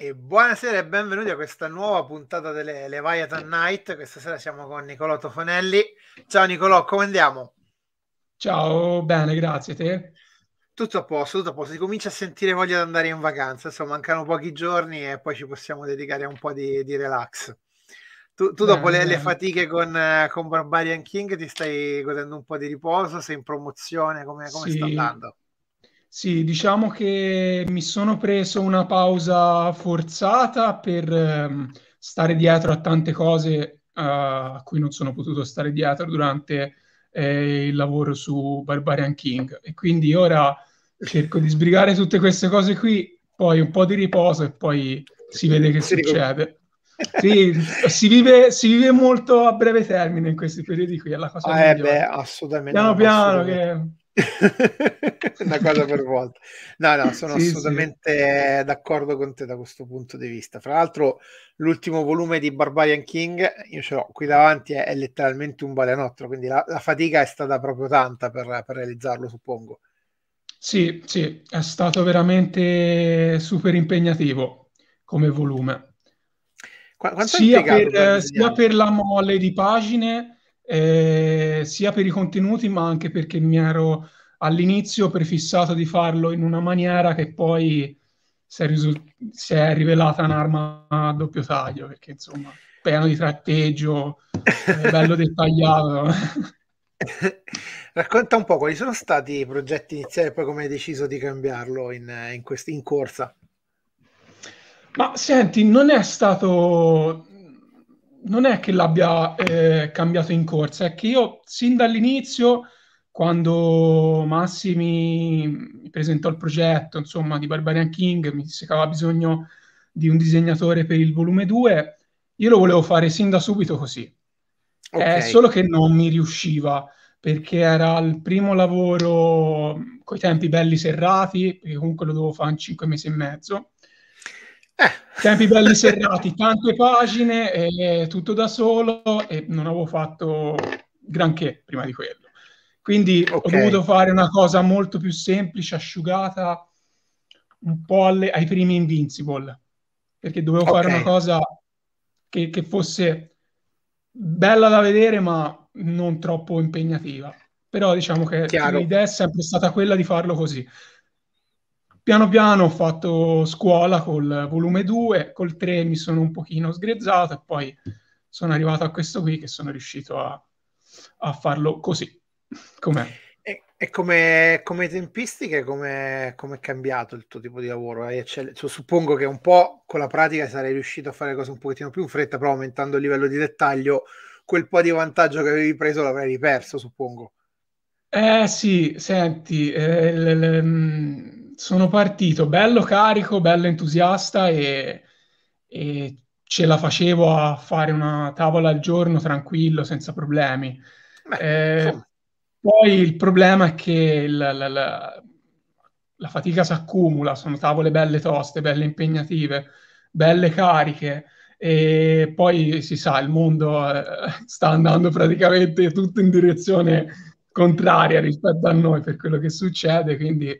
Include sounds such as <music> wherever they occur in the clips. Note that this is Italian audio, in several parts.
E buonasera e benvenuti a questa nuova puntata delle Leviathan Night. Questa sera siamo con Nicolò Tofonelli. Ciao Nicolò, come andiamo? Ciao, bene, grazie a te. Tutto a posto, tutto a posto. Si comincia a sentire voglia di andare in vacanza. Insomma, mancano pochi giorni e poi ci possiamo dedicare a un po' di, di relax. Tu, tu dopo le, le, fatiche con, eh, con, Barbarian King ti stai godendo un po' di riposo? Sei in promozione? Come, come sì. sta andando? Sì, diciamo che mi sono preso una pausa forzata per ehm, stare dietro a tante cose eh, a cui non sono potuto stare dietro durante eh, il lavoro su Barbarian King e quindi ora cerco di sbrigare tutte queste cose qui, poi un po' di riposo e poi si vede che si succede. Sì, si, vive, si vive, molto a breve termine in questi periodi qui, è la cosa ah, migliore. Beh, assolutamente. Piano piano assolutamente. <laughs> una cosa per volta. No, no, sono sì, assolutamente sì. d'accordo con te da questo punto di vista. Fra l'altro, l'ultimo volume di Barbarian King, io ce l'ho qui davanti, è, è letteralmente un balenottolo, quindi la, la, fatica è stata proprio tanta per, per realizzarlo, suppongo. Sì, sì, è stato veramente super impegnativo come volume. Qu- sia, per, sia per la molle di pagine eh, sia per i contenuti ma anche perché mi ero all'inizio prefissato di farlo in una maniera che poi si è, risul- si è rivelata un'arma a doppio taglio perché insomma piano di tratteggio eh, bello dettagliato <laughs> racconta un po' quali sono stati i progetti iniziali e poi come hai deciso di cambiarlo in, in, quest- in corsa ma senti non è stato non è che l'abbia eh, cambiato in corsa, è che io sin dall'inizio, quando Massi mi presentò il progetto insomma, di Barbarian King, mi disse che aveva bisogno di un disegnatore per il volume 2, io lo volevo fare sin da subito così. Okay. Eh, solo che non mi riusciva perché era il primo lavoro coi tempi belli serrati, perché comunque lo dovevo fare in cinque mesi e mezzo eh. Tempi belli serrati, tante pagine, eh, tutto da solo e non avevo fatto granché prima di quello. Quindi okay. ho dovuto fare una cosa molto più semplice, asciugata, un po' alle, ai primi Invincible, perché dovevo okay. fare una cosa che, che fosse bella da vedere ma non troppo impegnativa. Però diciamo che Chiaro. l'idea è sempre stata quella di farlo così. Piano piano ho fatto scuola col volume 2, col 3 mi sono un pochino sgrezzato e poi sono arrivato a questo qui che sono riuscito a, a farlo così. Com'è? E, e come, come tempistiche, come, come è cambiato il tuo tipo di lavoro? cioè, suppongo che un po' con la pratica sarei riuscito a fare cose un pochettino più in fretta, però aumentando il livello di dettaglio, quel po' di vantaggio che avevi preso l'avrei perso, suppongo. Eh sì, senti, eh, l- l- mm, sono partito bello carico, bello entusiasta e, e ce la facevo a fare una tavola al giorno tranquillo, senza problemi. Beh, eh, poi il problema è che la, la, la, la fatica si accumula, sono tavole belle toste, belle impegnative, belle cariche e poi si sa, il mondo eh, sta andando praticamente tutto in direzione eh. contraria rispetto a noi per quello che succede, quindi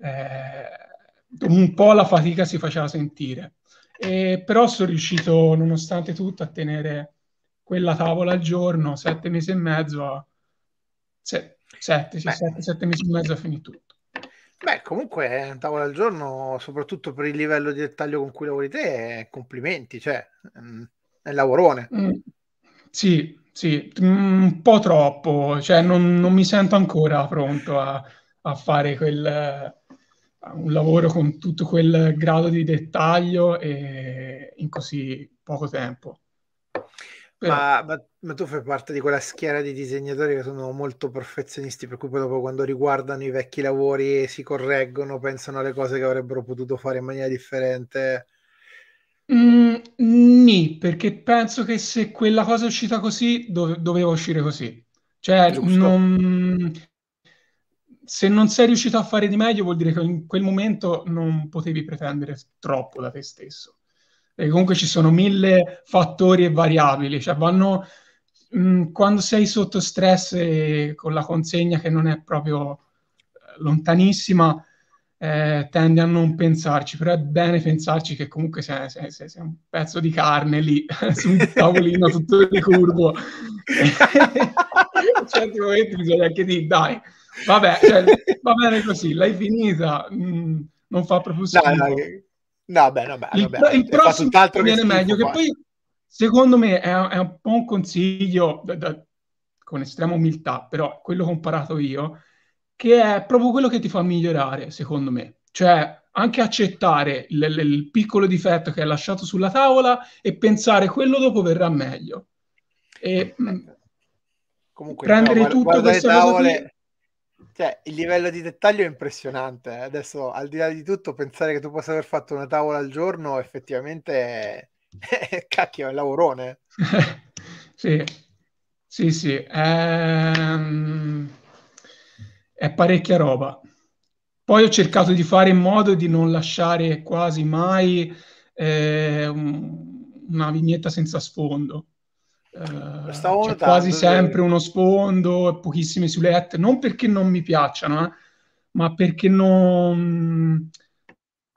eh, un po' la fatica si faceva sentire. E, però sono riuscito, nonostante tutto, a tenere quella tavola al giorno, sette mesi e mezzo, a, se, sette, sì, sette, sette mesi e mezzo a finire tutto. Beh, comunque, eh, tavola al giorno, soprattutto per il livello di dettaglio con cui lavori te, complimenti, cioè, mh, mm, è lavorone. Mm, sì, sì, mm, un po' troppo, cioè, non, non, mi sento ancora pronto a, a fare quel, un lavoro con tutto quel grado di dettaglio e in così poco tempo. Ma, ma, ma, tu fai parte di quella schiera di disegnatori che sono molto perfezionisti, per cui poi dopo quando riguardano i vecchi lavori si correggono, pensano alle cose che avrebbero potuto fare in maniera differente. Mm, nì, perché penso che se quella cosa è uscita così, dove, doveva uscire così. Cioè, non, se non sei riuscito a fare di meglio vuol dire che in quel momento non potevi pretendere troppo da te stesso. E comunque ci sono mille fattori e variabili, cioè vanno mh, mm, quando sei sotto stress e con la consegna che non è proprio eh, lontanissima, eh, tendi a non pensarci, però è bene pensarci che comunque sei, sei, sei, sei un pezzo di carne lì <laughs> su un tavolino tutto ricurvo. <laughs> <laughs> in certi momenti bisogna anche dire dai Vabbè, cioè, va bene così, l'hai finita, mm, non fa proprio senso. No, no, no, beh, no, beh, il, vabbè, il prossimo viene meglio, qua. che poi secondo me è, è, un po' un consiglio da, da, con estrema umiltà, però quello che ho imparato io, che è proprio quello che ti fa migliorare, secondo me. Cioè, anche accettare l- l- il piccolo difetto che hai lasciato sulla tavola e pensare quello dopo verrà meglio. E, mm, Comunque, prendere no, guarda, tutto guarda questo tavole, cioè, il livello di dettaglio è impressionante. Eh. Adesso, al di là di tutto, pensare che tu possa aver fatto una tavola al giorno effettivamente è... <laughs> cacchio, è un lavorone. <laughs> sì, sì, sì. Ehm... È parecchia roba. Poi ho cercato di fare in modo di non lasciare quasi mai eh, una vignetta senza sfondo. Eh, cioè quasi sempre uno sfondo e pochissime silhouette, non perché non mi piacciono, eh, ma perché non,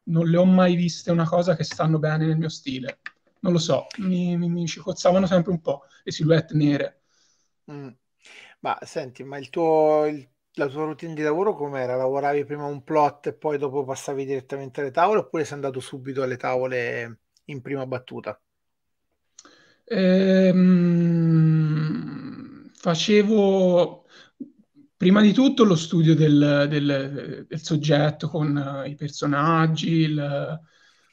non, le ho mai viste una cosa che stanno bene nel mio stile. Non lo so, mi, mi, mi ci cozzavano sempre un po' le silhouette nere. Mm. Ma senti, ma il tuo, il, la tua routine di lavoro com'era? Lavoravi prima un plot e poi dopo passavi direttamente alle tavole oppure sei andato subito alle tavole in prima battuta? Ehm, facevo prima di tutto lo studio del, del, del soggetto con eh, i personaggi, il,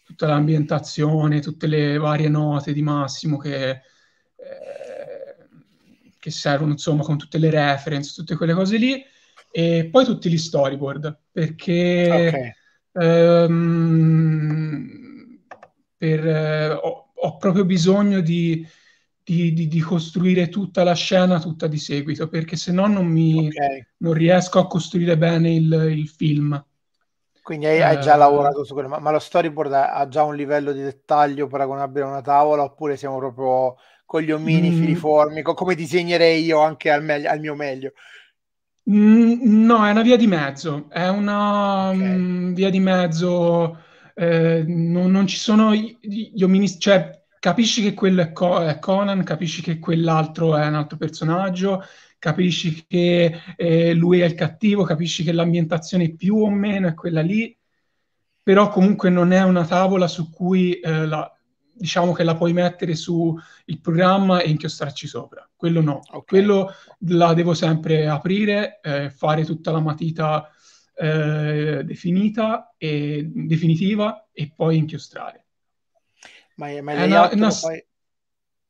tutta l'ambientazione, tutte le varie note di Massimo che, eh, che servono insomma con tutte le reference, tutte quelle cose lì e poi tutti gli storyboard perché okay. um, per, oh, ho proprio bisogno di, di, di, di, costruire tutta la scena tutta di seguito, perché se no non, mi, okay. non riesco a costruire bene il, il film. Quindi hai, eh, hai, già eh. lavorato su quello, ma, ma, lo storyboard ha già un livello di dettaglio paragonabile a una tavola oppure siamo proprio con gli omini mm, filiformi, co- come disegnerei io anche al, me- al mio meglio? Mm, no, è una via di mezzo, è una okay. um, via di mezzo eh, non, non, ci sono gli omini, cioè capisci che quello è, Co- è, eh, Conan, capisci che quell'altro è un altro personaggio, capisci che eh, lui è il cattivo, capisci che l'ambientazione più o meno è quella lì, però comunque non è una tavola su cui eh, la, diciamo che la puoi mettere su il programma e inchiostrarci sopra. Quello no, okay. quello la devo sempre aprire, eh, fare tutta la matita eh, definita e definitiva e poi inchiostrare. Ma, ma è una, una... Poi...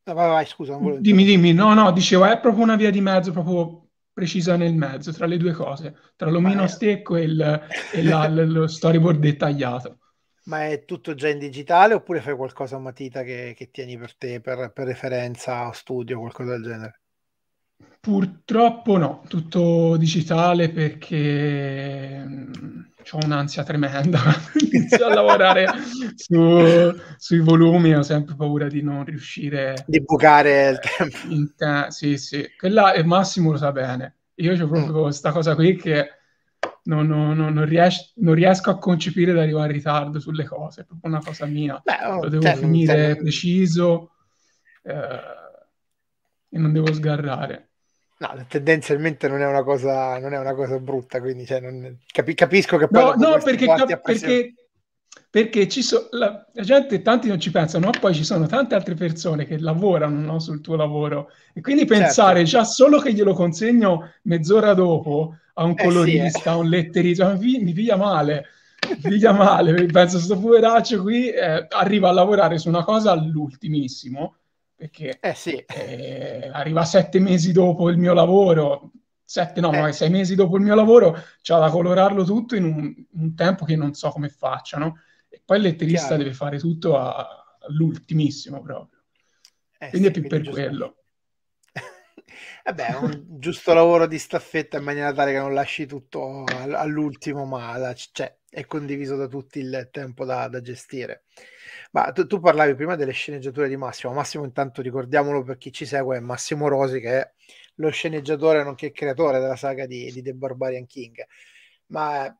vai, vai, scusa, dimmi, dimmi, no, no, dicevo, è proprio una via di mezzo, proprio precisa nel mezzo, tra le due cose, tra l'omino a stecco e, il, e la, lo storyboard dettagliato. Ma è tutto già in digitale oppure fai qualcosa a matita che, che tieni per te, per, per referenza o studio, qualcosa del genere? Purtroppo no, tutto digitale perché mm, ho un'ansia tremenda <laughs> quando inizio a lavorare su, sui volumi, ho sempre paura di non riuscire... Di bucare il eh, tempo. In te- sì, sì, quella è Massimo lo sa bene. Io ho proprio questa mm. cosa qui che non, non, non, ries- non, riesco a concepire di arrivare in ritardo sulle cose, è proprio una cosa mia. Beh, oh, lo devo ten, cioè, finire ten. Cioè preciso eh, e non devo sgarrare. No, tendenzialmente non è una cosa, è una cosa brutta, quindi cioè, non, capi, capisco che poi... No, no perché, cap- perché, perché ci so, la, la, gente, tanti non ci pensano, ma poi ci sono tante altre persone che lavorano no, sul tuo lavoro e quindi certo. pensare certo. già solo che glielo consegno mezz'ora dopo a un eh colorista, sì, eh. a un letterista, mi, mi piglia male, mi piglia male, <laughs> penso sto poveraccio qui eh, arriva a lavorare su una cosa all'ultimissimo perché eh sì. eh, arriva sette mesi dopo il mio lavoro, sette no, eh. ma sei mesi dopo il mio lavoro, c'ha da colorarlo tutto in un, un tempo che non so come facciano. E poi il letterista Chiaro. deve fare tutto a, all'ultimissimo proprio. Eh quindi sì, è più per quello. Vabbè, un giusto lavoro di staffetta in maniera tale che non lasci tutto all'ultimo, ma la, cioè, è condiviso da tutti il tempo da, da gestire. Ma tu, tu, parlavi prima delle sceneggiature di Massimo. Massimo, intanto ricordiamolo per chi ci segue, è Massimo Rosi, che è lo sceneggiatore nonché creatore della saga di, di The Barbarian King. Ma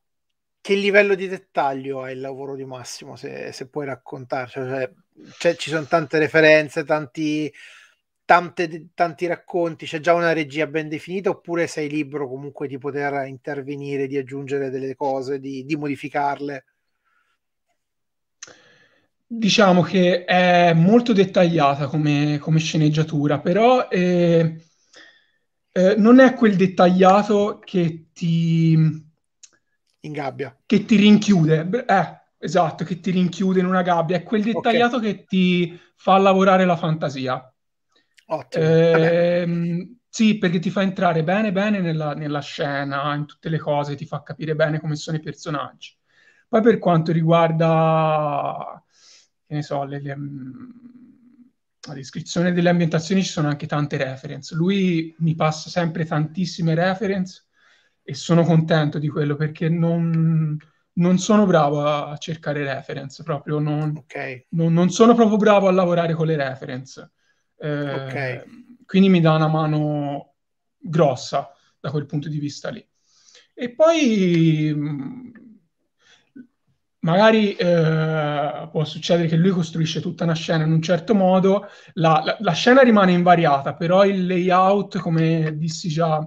che livello di dettaglio ha il lavoro di Massimo, se, se puoi raccontarci? Cioè, cioè, ci sono tante referenze, tanti tante, tanti racconti, c'è già una regia ben definita oppure sei libero comunque di poter intervenire, di aggiungere delle cose, di, di modificarle? Diciamo che è molto dettagliata come, come sceneggiatura, però eh, eh, non è quel dettagliato che ti... In gabbia. Che ti rinchiude, eh, esatto, che ti rinchiude in una gabbia, è quel dettagliato okay. che ti fa lavorare la fantasia Ottimo. Eh, sì, perché ti fa entrare bene bene nella, nella, scena, in tutte le cose, ti fa capire bene come sono i personaggi. Poi per quanto riguarda, che ne so, le, le, mm, la descrizione delle ambientazioni ci sono anche tante reference. Lui mi passa sempre tantissime reference e sono contento di quello perché non, non sono bravo a cercare reference, proprio non, okay. non, non sono proprio bravo a lavorare con le reference eh, okay. Ehm, quindi mi dà una mano grossa da quel punto di vista lì. E poi mm, magari eh, può succedere che lui costruisce tutta una scena in un certo modo, la, la, la scena rimane invariata, però il layout, come dissi già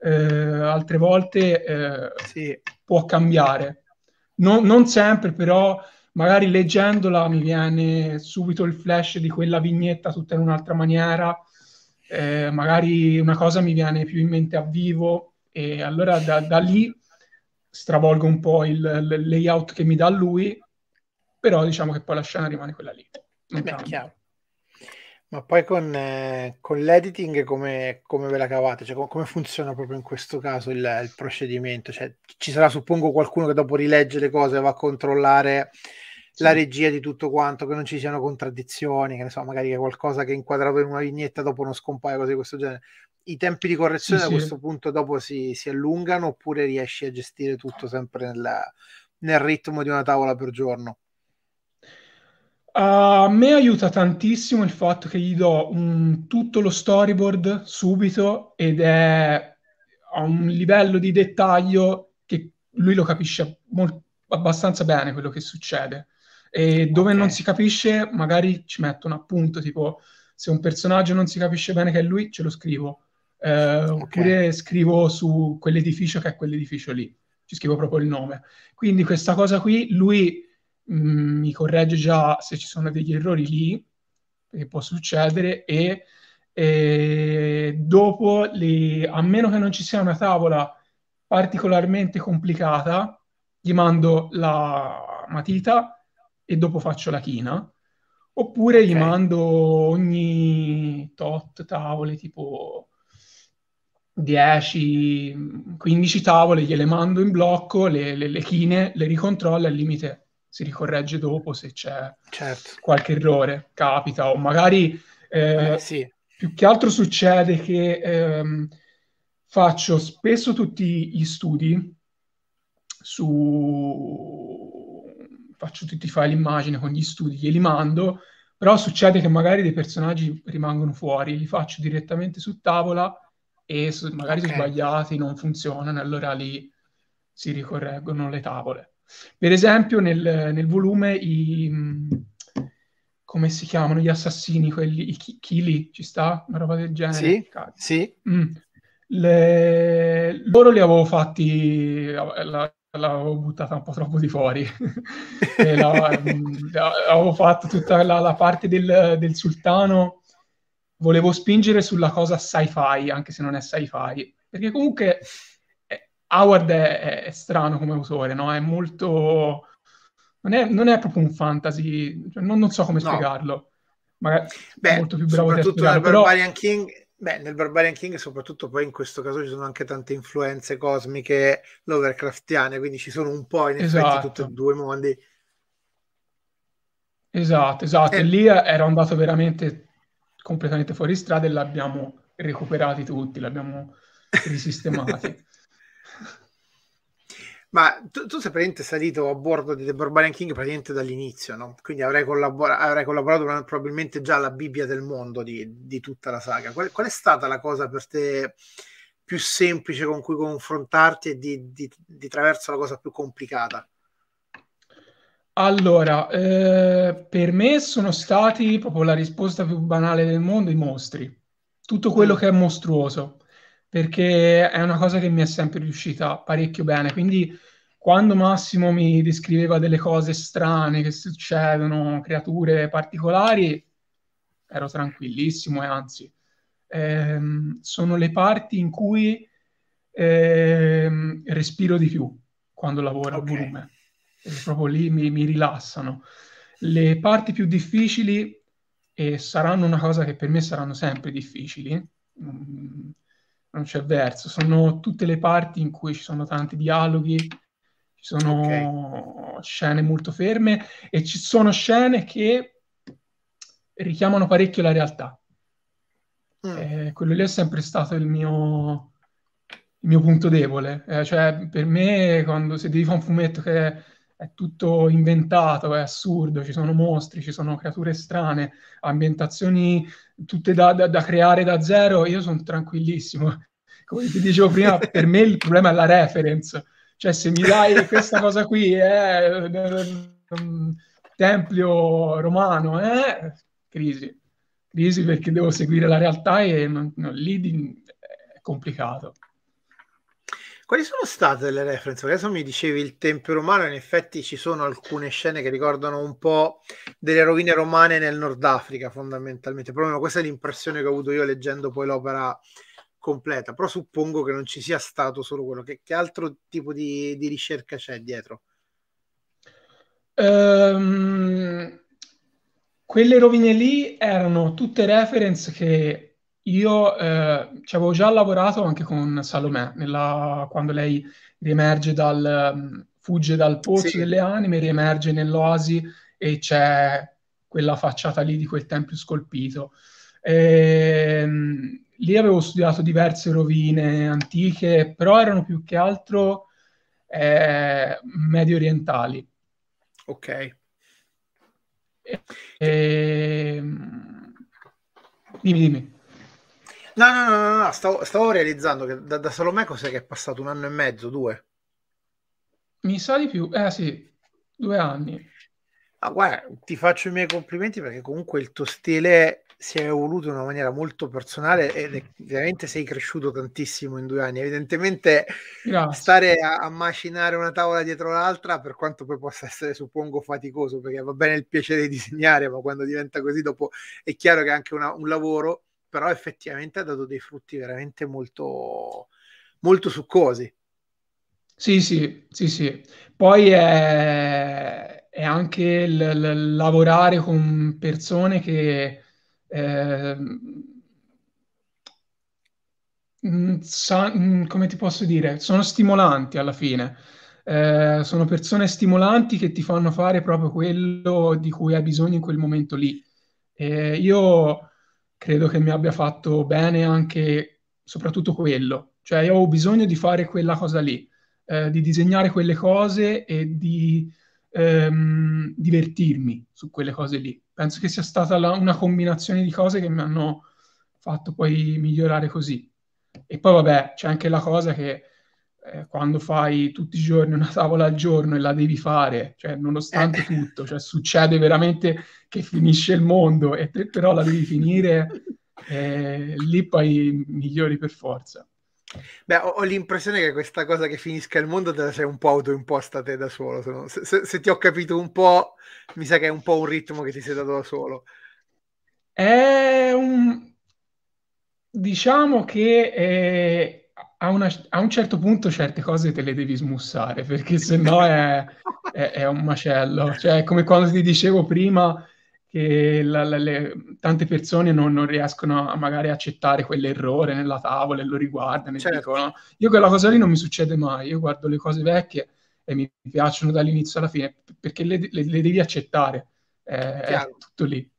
eh, altre volte, eh, sì. può cambiare. Non, non sempre, però magari leggendola mi viene subito il flash di quella vignetta tutta in un'altra maniera, eh, magari una cosa mi viene più in mente a vivo e allora da, da lì stravolgo un po' il, il, layout che mi dà lui, però diciamo che poi la scena rimane quella lì. Eh beh, chiaro. Ma poi con, eh, con l'editing come, come, ve la cavate? Cioè, com- come funziona proprio in questo caso il, il procedimento? Cioè, ci sarà, suppongo, qualcuno che dopo rilegge le cose va a controllare sì. la regia di tutto quanto, che non ci siano contraddizioni, che ne so, magari che qualcosa che è inquadrato in una vignetta dopo non scompaia, cose di questo genere. I tempi di correzione sì, da questo punto dopo si, si, allungano oppure riesci a gestire tutto sempre nella, nel ritmo di una tavola per giorno? A me aiuta tantissimo il fatto che gli do un- tutto lo storyboard subito ed è a un livello di dettaglio che lui lo capisce mol- abbastanza bene quello che succede. E dove okay. non si capisce, magari ci metto un appunto, tipo se un personaggio non si capisce bene che è lui, ce lo scrivo. Eh, okay. Oppure scrivo su quell'edificio che è quell'edificio lì, ci scrivo proprio il nome. Quindi questa cosa qui, lui Mm, mi corregge già se ci sono degli errori lì, che può succedere, e, e dopo, le, a meno che non ci sia una tavola particolarmente complicata, gli mando la matita e dopo faccio la china, oppure okay. gli mando ogni tot tavole tipo... 10, 15 tavole, gliele mando in blocco, le, le, le chine, le ricontrollo al limite si ricorregge dopo se c'è certo. qualche errore, capita, o magari eh, eh, sì. più che altro succede che ehm, faccio spesso tutti gli studi su... faccio tutti i file immagine con gli studi, glieli mando, però succede che magari dei personaggi rimangono fuori, li faccio direttamente su tavola e magari okay. sono sbagliati, non funzionano, allora lì si ricorreggono le tavole. Per esempio nel, nel volume i... Mm, come si chiamano gli assassini, quelli, i chili, ci sta? Una roba del genere. Sì, sì. Mm. Le... Loro li avevo fatti, la, l'avevo buttata un po' troppo di fuori. <laughs> la, mm, la, avevo fatto tutta la, la parte del, del, sultano, volevo spingere sulla cosa sci-fi, anche se non è sci-fi, perché comunque Howard è, è strano come autore, no? È molto... Non è, non è proprio un fantasy, cioè non, non, so come no. spiegarlo. Magari Beh, molto più bravo soprattutto nel Barbarian King Beh, nel Barbarian King, soprattutto poi in questo caso ci sono anche tante influenze cosmiche Lovercraftiane, quindi ci sono un po' in effetti esatto. tutti e due mondi. Esatto, esatto. Eh. E... Lì era andato veramente completamente fuori strada e l'abbiamo recuperati tutti, l'abbiamo <laughs> risistemati. Ma tu, tu sei praticamente salito a bordo di The Barbarian King praticamente dall'inizio, no? Quindi avrai, collabora- avrai collaborato probabilmente già alla Bibbia del mondo di, di tutta la saga. Qual, qual, è stata la cosa per te più semplice con cui confrontarti e di, di, di traverso la cosa più complicata? Allora, eh, per me sono stati proprio la risposta più banale del mondo i mostri. Tutto quello mm. che è mostruoso perché è una cosa che mi è sempre riuscita parecchio bene. Quindi quando Massimo mi descriveva delle cose strane che succedono, creature particolari, ero tranquillissimo e anzi, ehm, sono le parti in cui ehm, respiro di più quando lavoro okay. a volume. E proprio lì mi, mi rilassano. Le parti più difficili, e saranno una cosa che per me saranno sempre difficili, mh, mm, non c'è verso. Sono tutte le parti in cui ci sono tanti dialoghi, ci sono okay. scene molto ferme e ci sono scene che richiamano parecchio la realtà. Mm. Eh, quello lì è sempre stato il mio, il mio punto debole. Eh, cioè, per me, quando se devi fare un fumetto che è tutto inventato, è assurdo, ci sono mostri, ci sono creature strane, ambientazioni tutte da, da, da creare da zero, io sono tranquillissimo. <laughs> Come ti dicevo prima, per me il problema è la reference. Cioè, se mi dai questa cosa qui, eh, mm, tempio romano, eh, crisi. Crisi perché devo seguire la realtà e non, non, lì è complicato. Quali sono state le reference? adesso mi dicevi il tempio romano, in effetti ci sono alcune scene che ricordano un po' delle rovine romane nel Nord Africa, fondamentalmente. Però questa è l'impressione che ho avuto io leggendo poi l'opera completa. Però suppongo che non ci sia stato solo quello. Che, che altro tipo di, di, ricerca c'è dietro? Um, quelle rovine lì erano tutte reference che io eh, ci avevo già lavorato anche con Salomè, nella, quando lei riemerge dal, mm, fugge dal pozzo sì. delle anime, riemerge nell'oasi e c'è quella facciata lì di quel tempio scolpito. E, ehm, lì avevo studiato diverse rovine antiche, però erano più che altro eh, medio orientali. Ok. E, ehm, e, dimmi, dimmi. No, no, no, no, no stavo, stavo, realizzando che da, da Salomè cos'è che è passato un anno e mezzo, due? Mi sa di più, eh sì, due anni. Ah, guarda, ti faccio i miei complimenti perché comunque il tuo stile si è evoluto in una maniera molto personale e veramente sei cresciuto tantissimo in due anni. Evidentemente Grazie. stare a, a, macinare una tavola dietro l'altra, per quanto poi possa essere, suppongo, faticoso, perché va bene il piacere di disegnare, ma quando diventa così dopo è chiaro che è anche una, un lavoro però effettivamente ha dato dei frutti veramente molto, molto succosi. Sì, sì, sì, sì. Poi è, è anche il, il, lavorare con persone che eh, sa, mm, come ti posso dire, sono stimolanti alla fine. Eh, sono persone stimolanti che ti fanno fare proprio quello di cui hai bisogno in quel momento lì. Eh, io credo che mi abbia fatto bene anche, soprattutto quello. Cioè, io ho bisogno di fare quella cosa lì, eh, di disegnare quelle cose e di ehm, divertirmi su quelle cose lì. Penso che sia stata la, una combinazione di cose che mi hanno fatto poi migliorare così. E poi, vabbè, c'è anche la cosa che eh, quando fai tutti i giorni una <laughs> tavola al giorno e la devi fare, cioè nonostante eh. tutto, cioè, succede veramente che finisce il mondo e te però la devi finire, eh, lì poi migliori per forza. Beh, ho, ho, l'impressione che questa cosa che finisca il mondo te la sei un po' autoimposta te da solo. Se, se, se, ti ho capito un po', mi sa che è un po' un ritmo che ti sei dato da solo. È un... Diciamo che è eh, a, una, a, un certo punto certe cose te le devi smussare, perché sennò è, è, è un macello. Cioè, come quando ti dicevo prima che la, la, le, tante persone non, non, riescono a magari accettare quell'errore nella tavola e lo riguardano e certo. dicono io quella cosa lì non mi succede mai, io guardo le cose vecchie e mi piacciono dall'inizio alla fine, perché le, le, le devi accettare. È, è tutto lì.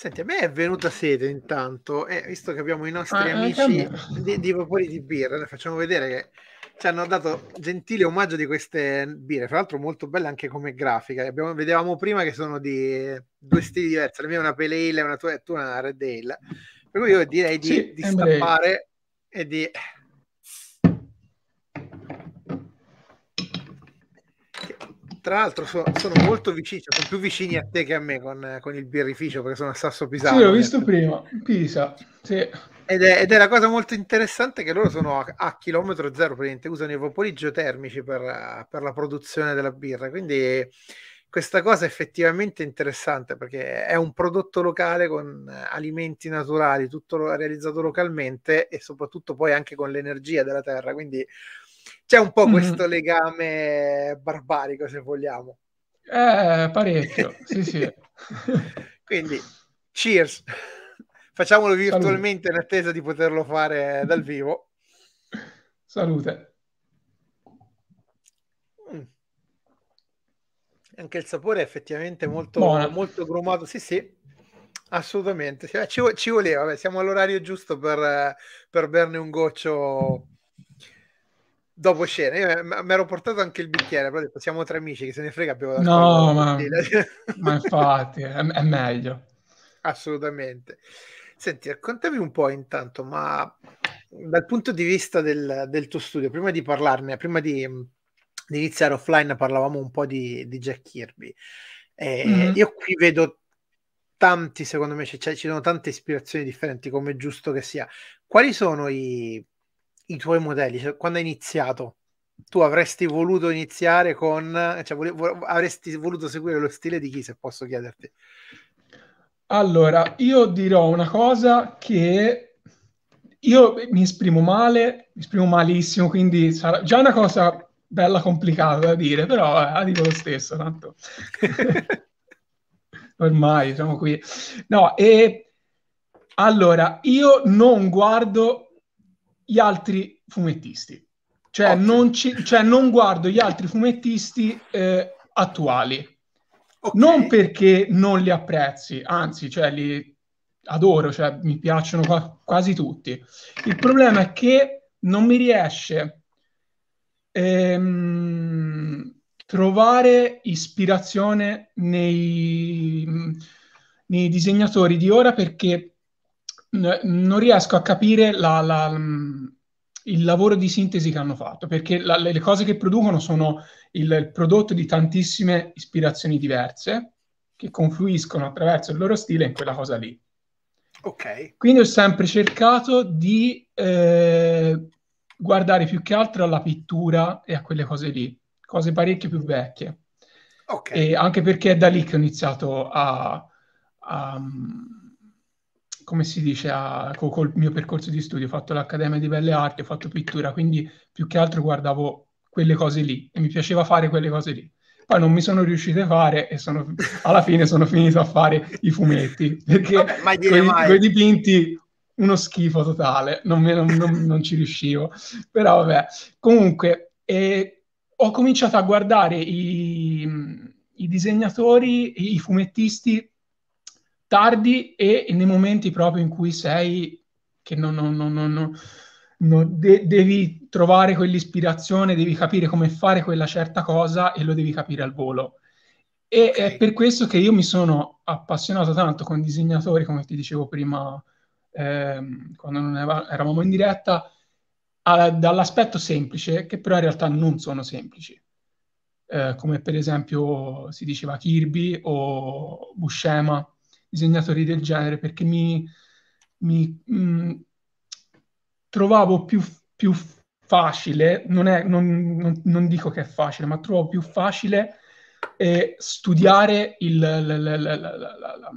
Senti, a me è venuta sete intanto, eh, visto che abbiamo i ah, nostri ah, amici di, di, vapori di birra, facciamo vedere che ci hanno dato gentile omaggio di queste birre, fra l'altro molto belle anche come grafica. Abbiamo, vedevamo prima che sono di due stili diversi, la mia è una Pale Ale, una tua, tua una Red Ale. Per cui io direi di, sì, di stampare e di Tra l'altro so, sono molto vicini, cioè, sono più vicini a te che a me con, con il birrificio perché sono a Sasso Pisano. Sì, l'ho visto eh. prima, Pisa, sì. ed, è, ed è, la cosa molto interessante che loro sono a, a chilometro zero, praticamente usano i vapori geotermici per, per la produzione della birra, quindi questa cosa è effettivamente interessante perché è un prodotto locale con alimenti naturali, tutto realizzato localmente e soprattutto poi anche con l'energia della terra, quindi c'è un po' mm-hmm. questo mm legame barbarico, se vogliamo. Eh, parecchio, <laughs> sì, sì. Quindi, cheers. Facciamolo virtualmente Salute. in attesa di poterlo fare dal vivo. Salute. Mm. Anche il sapore è effettivamente molto, molto grumato. Sì, sì, assolutamente. Eh, ci, ci voleva, Vabbè, siamo all'orario giusto per, per berne un goccio dopo scena. Eh, mi ero portato anche il bicchiere, però ho detto siamo tre amici che se ne frega abbiamo No, ma, <laughs> ma, infatti è, è, meglio. Assolutamente. Senti, raccontami un po' intanto, ma dal punto di vista del, del tuo studio, prima di parlarne, prima di, di, iniziare offline parlavamo un po' di, di Jack Kirby. Eh, mm-hmm. Io qui vedo tanti, secondo me, cioè, ci sono tante ispirazioni differenti, come è giusto che sia. Quali sono i, i tuoi modelli, cioè, quando hai iniziato, tu avresti voluto iniziare con, cioè, vole, vo, avresti voluto seguire lo stile di chi, se posso chiederti? Allora, io dirò una cosa che io mi esprimo male, mi esprimo malissimo, quindi sarà già una cosa bella complicata da dire, però eh, la ah, dico lo stesso, tanto. <laughs> Ormai siamo qui. No, e allora, io non guardo gli altri fumettisti. Cioè, non, ci, cioè non, guardo gli altri fumettisti eh, attuali. Okay. Non perché non li apprezzi, anzi, cioè, li adoro, cioè, mi piacciono qua- quasi tutti. Il problema è che non mi riesce ehm, trovare ispirazione nei, nei disegnatori di ora perché non riesco a capire la, la, il lavoro di sintesi che hanno fatto, perché la, le cose che producono sono il, il, prodotto di tantissime ispirazioni diverse che confluiscono attraverso il loro stile in quella cosa lì. Ok. Quindi ho sempre cercato di eh, guardare più che altro alla pittura e a quelle cose lì, cose parecchio più vecchie. Ok. E anche perché è da lì che ho iniziato a, a come si dice, a, col, col mio percorso di studio, ho fatto l'Accademia di Belle Arti, ho fatto pittura, quindi più che altro guardavo quelle cose lì e mi piaceva fare quelle cose lì. Poi non mi sono riuscito a fare e sono, alla fine sono finito a fare i fumetti, perché Vabbè, mai dipinti uno schifo totale, non, me, non, non, non, ci riuscivo. Però vabbè, comunque eh, ho cominciato a guardare i, i disegnatori, i fumettisti tardi e nei momenti proprio in cui sei che non, non, non, non de- devi trovare quell'ispirazione, devi capire come fare quella certa cosa e lo devi capire al volo. E okay. è per questo che io mi sono appassionato tanto con disegnatori, come ti dicevo prima, ehm, quando non eravamo in diretta, a- dall'aspetto semplice, che però in realtà non sono semplici. Eh, come per esempio si diceva Kirby o Buscema, disegnatori del genere perché mi, mi mh, mm, trovavo più, più facile, non, è, non, non, non, dico che è facile, ma trovo più facile eh, studiare il, la, la, la,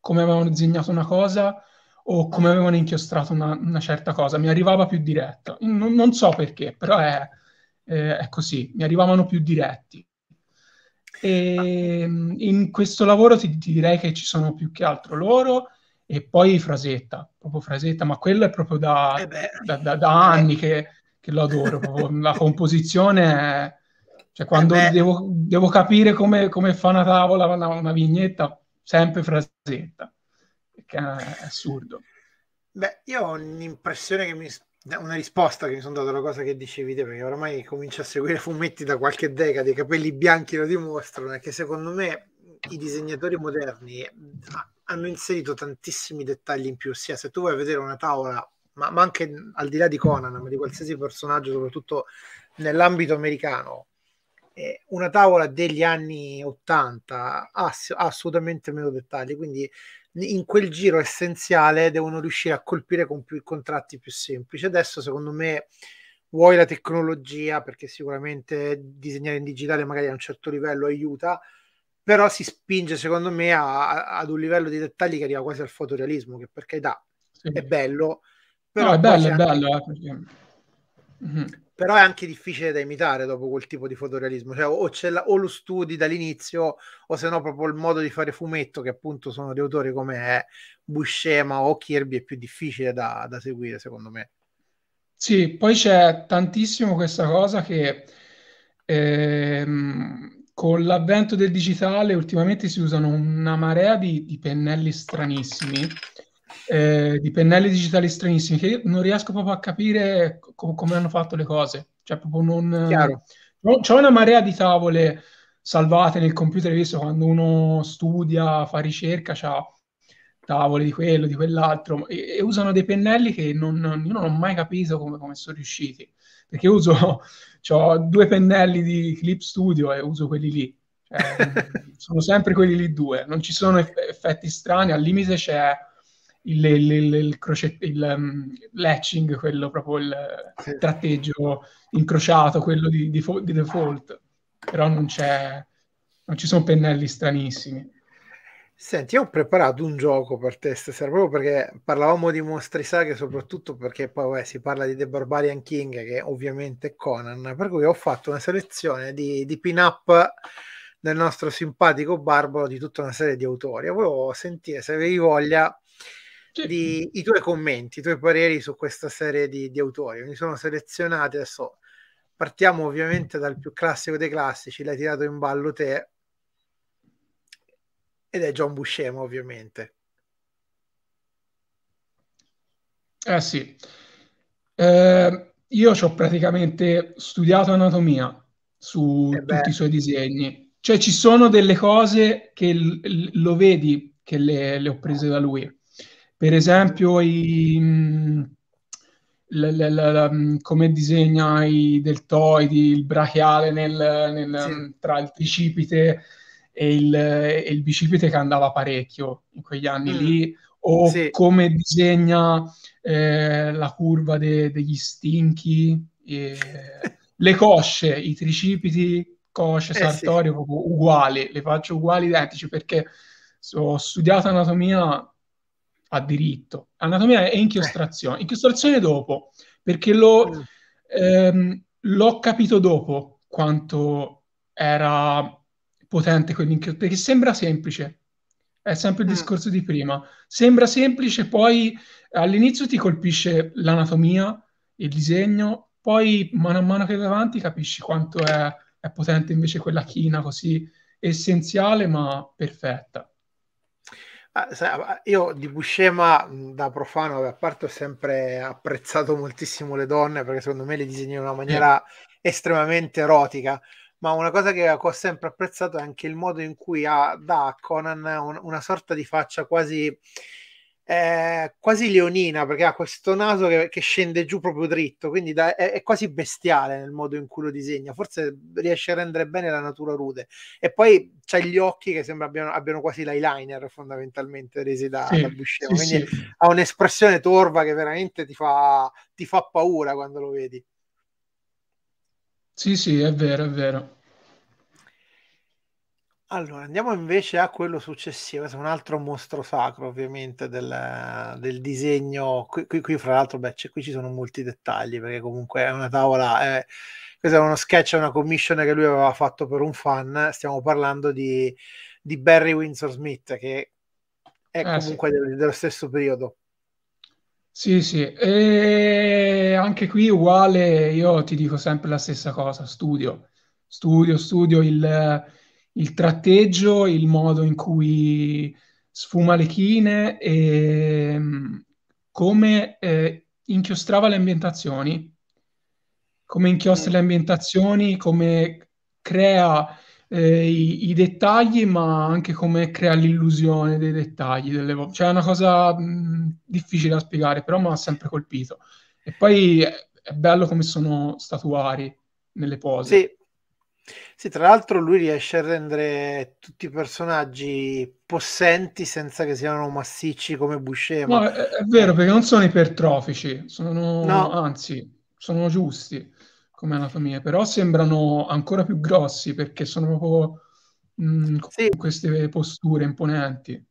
come avevano disegnato una cosa o come avevano inchiostrato una, una certa cosa, mi arrivava più diretta. Non, so perché, però è, eh, è così, mi arrivavano più diretti. E ehm, in questo lavoro ti, ti, direi che ci sono più che altro loro e poi Frasetta, proprio Frasetta, ma quello è proprio da, eh da, da, da anni che, che, lo adoro, la composizione è, Cioè, quando eh devo, devo, capire come, come, fa una tavola, una, una vignetta, sempre Frasetta, che è assurdo. Beh, io ho un'impressione che mi una risposta che mi sono dato alla cosa che dicevi te, perché oramai comincio a seguire fumetti da qualche decade, i capelli bianchi lo dimostrano, è che secondo me i disegnatori moderni ah, hanno inserito tantissimi dettagli in più, sia se tu vuoi vedere una tavola, ma, ma anche al di là di Conan, ma di qualsiasi personaggio, soprattutto nell'ambito americano, eh, una tavola degli anni 80 ha, ha assolutamente meno dettagli, quindi in quel giro essenziale devono riuscire a colpire con più contratti più semplici. Adesso, secondo me, vuoi la tecnologia, perché sicuramente disegnare in digitale magari a un certo livello aiuta, però si spinge, secondo me, a, a, ad un livello di dettagli che arriva quasi al fotorealismo, che per carità sì. è bello. Però no, è bello, è bello. Anche... Eh, mm-hmm però è anche difficile da imitare dopo quel tipo di fotorealismo, cioè, o, la, o lo studi dall'inizio o se no proprio il modo di fare fumetto che appunto sono di autori come eh, Buscema o Kirby è più difficile da, da seguire secondo me. Sì, poi c'è tantissimo questa cosa che ehm, con l'avvento del digitale ultimamente si usano una marea di, di pennelli stranissimi eh, di pennelli digitali stranissimi che io non riesco proprio a capire com- come hanno fatto le cose. Cioè, proprio non... Eh, Chiaro. C'è una marea di tavole salvate nel computer, visto quando uno studia, fa ricerca, c'ha tavole di quello, di quell'altro, e, e usano dei pennelli che non, io non ho mai capito come, come sono riusciti, perché uso, <laughs> ho due pennelli di Clip Studio e uso quelli lì, cioè, <laughs> sono sempre quelli lì due, non ci sono effetti strani, al limite c'è il, il, il, il, croce, il um, ehm, latching, quello proprio il sì. tratteggio incrociato, quello di, di, di default, però non, c'è, non ci sono pennelli stranissimi. Senti, io ho preparato un gioco per te stasera, proprio perché parlavamo di mostri saghe, soprattutto perché poi vabbè, si parla di The Barbarian King, che ovviamente è Conan, per cui ho fatto una selezione di, di pin-up del nostro simpatico Barbaro di tutta una serie di autori. volevo sentire se avevi voglia di, i tuoi commenti, i tuoi pareri su questa serie di, di autori. Mi sono selezionati adesso. Partiamo ovviamente dal più classico dei classici, l'hai tirato in ballo te, ed è John Buscema ovviamente. Eh sì, eh, io ci ho praticamente studiato anatomia su eh tutti i suoi disegni, cioè ci sono delle cose che l- l- lo vedi che le-, le ho prese da lui, per esempio i, mh, mm, la, la, mm, la, come disegna i deltoidi, il brachiale nel, nel, sì. Mm, tra il tricipite e il, e il, bicipite che andava parecchio in quegli anni mm. lì, o sì. come disegna eh, la curva de, degli stinchi, e, <laughs> le cosce, i tricipiti, cosce, eh, sartorio, sì. uguali, le faccio uguali, identici, perché ho studiato anatomia a diritto, anatomia e inchiostrazione. Eh. Inchiostrazione dopo, perché lo, mm. ehm, l'ho capito dopo quanto era potente quell'inchiostrazione, perché sembra semplice, è sempre il mm. discorso di prima. Sembra semplice, poi all'inizio ti colpisce l'anatomia, il disegno, poi mano a mano che vai avanti capisci quanto è, è potente invece quella china così essenziale ma perfetta. Ah, ah, ah, io di Buscema mhmm, da profano, vabbè, a parte ho sempre apprezzato moltissimo le donne perché secondo me le disegna in una maniera mm. estremamente erotica, ma una cosa che ho sempre apprezzato è anche il modo in cui ha, dà a Conan un, una sorta di faccia quasi è quasi leonina perché ha questo naso che, che scende giù proprio dritto, quindi da, è, è, quasi bestiale nel modo in cui lo disegna, forse riesce a rendere bene la natura rude. E poi c'ha gli occhi che sembra abbiano, abbiano quasi l'eyeliner fondamentalmente resi da, sì, da Buscema, sì, quindi sì. ha un'espressione torva che veramente ti fa, ti fa paura quando lo vedi. Sì, sì, è vero, è vero. Allora, andiamo invece a quello successivo, un altro mostro sacro ovviamente del, del disegno. Qui, qui, qui, fra l'altro beh, qui ci sono molti dettagli perché comunque è una tavola, eh, questo è uno sketch, è una commission che lui aveva fatto per un fan, stiamo parlando di, di Barry Windsor Smith che è ah, comunque sì. dello, dello stesso periodo. Sì, sì, e anche qui uguale, io ti dico sempre la stessa cosa, studio, studio, studio il il tratteggio, il modo in cui sfuma le chine e mm, come eh, inchiostrava le ambientazioni, come inchiostra le mm. ambientazioni, come crea eh, i, i, dettagli, ma anche come crea l'illusione dei dettagli. Delle vo- cioè è una cosa mh, mm, difficile da spiegare, però mi ha sempre colpito. E poi è bello come sono statuari nelle pose. Sì, sì, tra l'altro lui riesce a rendere tutti i personaggi possenti senza che siano massicci come Buscema. No, è, è vero, perché non sono ipertrofici, sono, no. anzi, sono giusti come anatomia, però sembrano ancora più grossi perché sono proprio mh, mm, con sì. queste posture imponenti.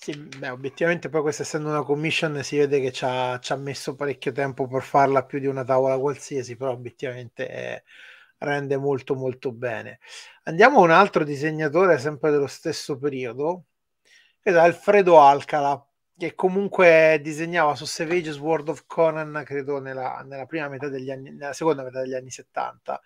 Sì, beh, obiettivamente poi questa essendo una commission si vede che ci ha, messo parecchio tempo per farla più di una tavola qualsiasi, però obiettivamente... È rende molto molto bene. Andiamo a un altro disegnatore sempre dello stesso periodo, ed è Alfredo Alcala, che comunque disegnava su Savage World of Conan, credo, nella, nella, prima metà degli anni, nella seconda metà degli anni 70.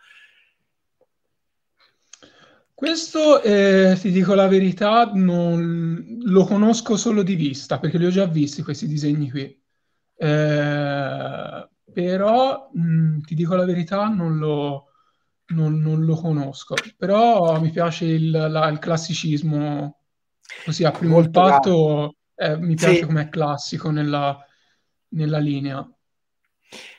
Questo, eh, ti dico la verità, non, lo conosco solo di vista, perché li ho già visti questi disegni qui. Eh, però, mh, mm, ti dico la verità, non lo non, non lo conosco, però mi piace il, la, il classicismo, così a primo Molto impatto eh, mi piace sì. come è classico nella, nella linea.